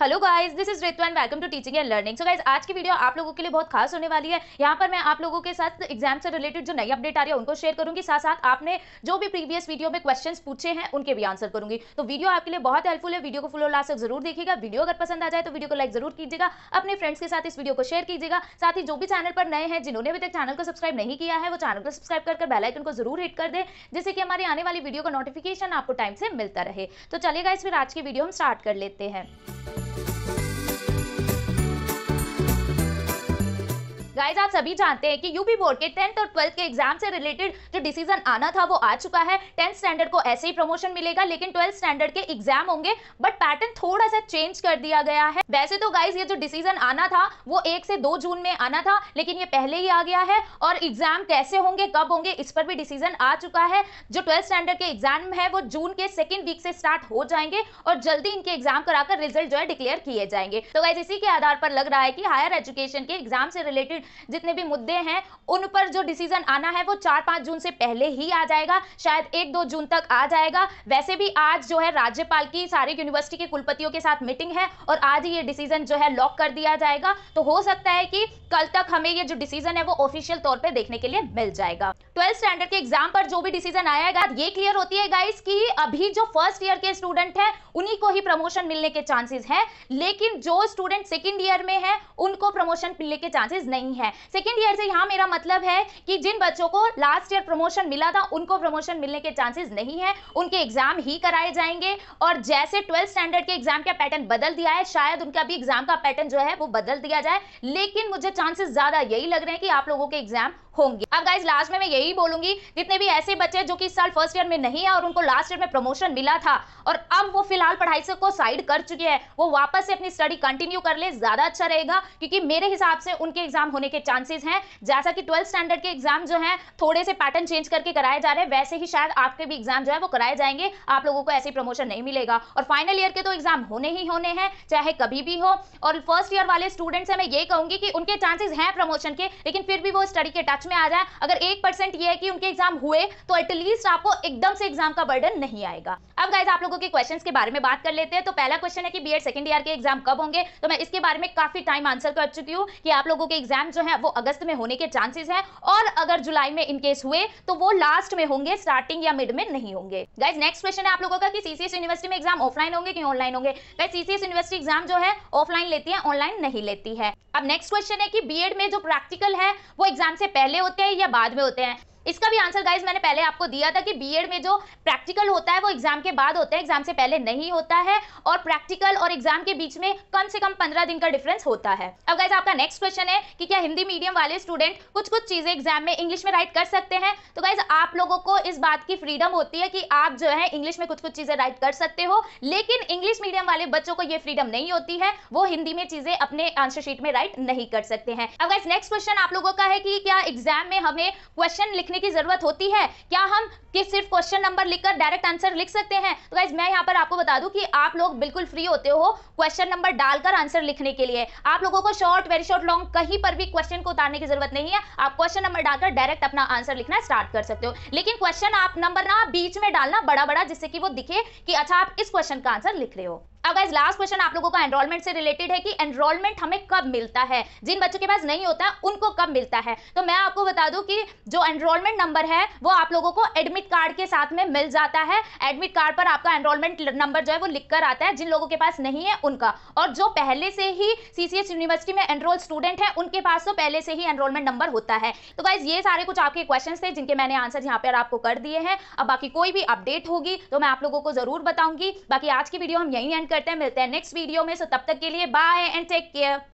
Hello guys this is Ritu and welcome to teaching and learning so guys आज की video आप लोगों के लिए बहुत खास होने वाली है यहाँ पर मैं आप लोगों के साथ एग्जाम से रिलेटेड जो नई अपडेट आ रही है उनको शेयर करूंगी साथ साथ आपने जो भी प्रीवियस वीडियो में क्वेश्चन पूछे हैं उनके भी आंसर करूंगी तो वीडियो आपके लिए बहुत हेल्पफुल है वीडियो को फुल लास्ट तक जरूर देखिएगा वीडियो अगर पसंद आ जाए तो वीडियो को लाइक जरूर कीजिएगा अपने फ्रेंड्स के साथ इस वीडियो को शेयर कीजिएगा साथ ही जो भी चैनल पर नए हैं जिन्होंने अभी तक चैनल को सब्सक्राइब नहीं किया है वो चैनल को सब्सक्राइब कर बेलाइकन को जरूर हिट कर दे जिससे कि हमारी आने वाली वीडियो का नोटिफिकेशन आपको टाइम से मिलता रहे तो चलिएगा इस फिर आज की वीडियो हम स्टार्ट कर लेते हैं Thank you. गाइज आप सभी जानते हैं कि यूपी बोर्ड के टेंथ और ट्वेल्थ के एग्जाम से रिलेटेड जो डिसीजन आना था वो आ चुका है टेंथ स्टैंडर्ड को ऐसे ही प्रमोशन मिलेगा लेकिन ट्वेल्थ स्टैंडर्ड के एग्जाम होंगे बट पैटर्न थोड़ा सा चेंज कर दिया गया है वैसे तो गाइज ये जो डिसीजन आना था वो एक से दो जून में आना था लेकिन ये पहले ही आ गया है और एग्जाम कैसे होंगे कब होंगे इस पर भी डिसीजन आ चुका है जो ट्वेल्थ स्टैंडर्ड के एग्जाम है वो जून के सेकेंड वीक से स्टार्ट हो जाएंगे और जल्दी इनके एग्जाम कराकर रिजल्ट जो है डिक्लेयर किए जाएंगे तो गाइज इसी के आधार पर लग रहा है कि हायर एजुकेशन के एग्जाम से रिलेटेड जितने भी मुद्दे हैं उन पर जो डिसीजन आना है वो चार पांच जून से पहले ही आ जाएगा शायद एक दो जून तक आ जाएगा वैसे भी आज जो है राज्यपाल की सारी यूनिवर्सिटी के कुलपतियों के साथ मीटिंग है और आज ये डिसीजन जो है लॉक कर दिया जाएगा तो हो सकता है कि कल तक हमें ये जो डिसीजन है वो ऑफिशियल तौर पर देखने के लिए मिल जाएगा ट्वेल्थ स्टैंडर्ड के एग्जाम पर जो भी डिसीजन आएगा ये क्लियर होती है गाइस कि अभी जो फर्स्ट ईयर के स्टूडेंट हैं उन्हीं को ही प्रमोशन मिलने के चांसेस हैं लेकिन जो स्टूडेंट सेकेंड ईयर में है उनको प्रमोशन मिलने के चांसेस नहीं है सेकेंड ईयर से यहाँ मेरा मतलब है कि जिन बच्चों को लास्ट ईयर प्रमोशन मिला था उनको प्रमोशन मिलने के चांसेज नहीं है उनके एग्जाम ही कराए जाएंगे और जैसे ट्वेल्थ स्टैंडर्ड के एग्जाम का पैटर्न बदल दिया है शायद उनका भी एग्जाम का पैटर्न जो है वो बदल दिया जाए लेकिन मुझे चांसेस ज्यादा यही लग रहे हैं कि आप लोगों के एग्जाम होंगे अब गाइज लास्ट में मैं यही यही बोलूंगी जितने भी ऐसे बच्चे जो कि इस साल फर्स्ट ईयर में नहीं है और उनको लास्ट ईयर में प्रमोशन मिला था और अब वो फिलहाल पढ़ाई से को साइड कर चुके हैं वो वापस से अपनी स्टडी कंटिन्यू कर ले ज़्यादा अच्छा रहेगा क्योंकि मेरे हिसाब से उनके एग्जाम होने के चांसेस हैं जैसा कि ट्वेल्थ स्टैंडर्ड के एग्जाम जो है थोड़े से पैटर्न चेंज करके कराए जा रहे हैं वैसे ही शायद आपके भी एग्जाम जो है वो कराए जाएंगे आप लोगों को ऐसे प्रमोशन नहीं मिलेगा और फाइनल ईयर के तो एग्जाम होने ही होने हैं चाहे कभी भी हो और फर्स्ट ईयर वाले स्टूडेंट से मैं ये कहूंगी कि उनके चांसेस हैं प्रमोशन के लेकिन फिर भी वो स्टडी के टच में आ जाए अगर एक परसेंट ये है कि उनके एग्जाम हुए तो एटलीस्ट आपको एकदम से एग्जाम का बर्डन नहीं आएगा अब गाइज आप लोगों के क्वेश्चन के बारे में बात कर लेते हैं तो पहला क्वेश्चन है कि बी एड सेकेंड ईयर के एग्जाम कब होंगे तो मैं इसके बारे में काफी टाइम आंसर कर चुकी हूँ कि आप लोगों के एग्जाम जो है वो अगस्त में होने के चांसेस है और अगर जुलाई में इनकेस हुए तो वो लास्ट में होंगे स्टार्टिंग या मिड में नहीं होंगे गाइज नेक्स्ट क्वेश्चन है आप लोगों का कि सीसीएस यूनिवर्सिटी में एग्जाम ऑफलाइन होंगे कि ऑनलाइन होंगे गाइज सीसीएस यूनिवर्सिटी एग्जाम जो है ऑफलाइन लेती है ऑनलाइन नहीं लेती है अब नेक्स्ट क्वेश्चन है कि बीएड में जो प्रैक्टिकल है वो एग्जाम से पहले होते हैं या बाद में होते हैं इसका भी आंसर गाइज मैंने पहले आपको दिया था कि बी में जो प्रैक्टिकल होता है वो एग्जाम के बाद होता है एग्जाम से पहले नहीं होता है और प्रैक्टिकल और एग्जाम के बीच में कम से कम पंद्रह दिन का डिफरेंस होता है अब गाइज आपका नेक्स्ट क्वेश्चन है कि क्या हिंदी मीडियम वाले स्टूडेंट कुछ कुछ चीजें एग्जाम में इंग्लिश में राइट कर सकते हैं तो गाइज आप लोगों को इस बात की फ्रीडम होती है कि आप जो है इंग्लिश में कुछ कुछ चीजें राइट कर सकते हो लेकिन इंग्लिश मीडियम वाले बच्चों को ये फ्रीडम नहीं होती है वो हिंदी में चीजें अपने आंसर शीट में राइट नहीं कर सकते हैं अब गाइज नेक्स्ट क्वेश्चन आप लोगों का है कि क्या एग्जाम में हमें क्वेश्चन लिखने लिखने की जरूरत होती है क्या हम कि सिर्फ क्वेश्चन नंबर लिखकर डायरेक्ट आंसर लिख सकते हैं तो गाइज मैं यहाँ पर आपको बता दूं कि आप लोग बिल्कुल फ्री होते हो क्वेश्चन नंबर डालकर आंसर लिखने के लिए आप लोगों को शॉर्ट वेरी शॉर्ट लॉन्ग कहीं पर भी क्वेश्चन को उतारने की जरूरत नहीं है आप क्वेश्चन नंबर डालकर डायरेक्ट अपना आंसर लिखना स्टार्ट कर सकते हो लेकिन क्वेश्चन आप नंबर ना बीच में डालना बड़ा बड़ा जिससे कि वो दिखे कि अच्छा आप इस क्वेश्चन का आंसर लिख रहे हो अब गाइज लास्ट क्वेश्चन आप लोगों का एनरोलमेंट से रिलेटेड है कि एनरोलमेंट हमें कब मिलता है जिन बच्चों के पास नहीं होता उनको कब मिलता है तो मैं आपको बता दूं कि जो एनरोलमेंट नंबर है वो आप लोगों को एडमिट कार्ड के साथ में मिल जाता है एडमिट कार्ड पर आपका एनरोलमेंट नंबर जो है वो लिख कर आता है जिन लोगों के पास नहीं है उनका और जो पहले से ही सी यूनिवर्सिटी में एनरोल स्टूडेंट है उनके पास तो पहले से ही एनरोलमेंट नंबर होता है तो गाइज ये सारे कुछ आपके क्वेश्चन थे जिनके मैंने आंसर यहाँ पर आपको कर दिए हैं अब बाकी कोई भी अपडेट होगी तो मैं आप लोगों को जरूर बताऊंगी बाकी आज की वीडियो हम यही एंड करते हैं मिलते हैं नेक्स्ट वीडियो में सो तब तक के लिए बाय एंड टेक केयर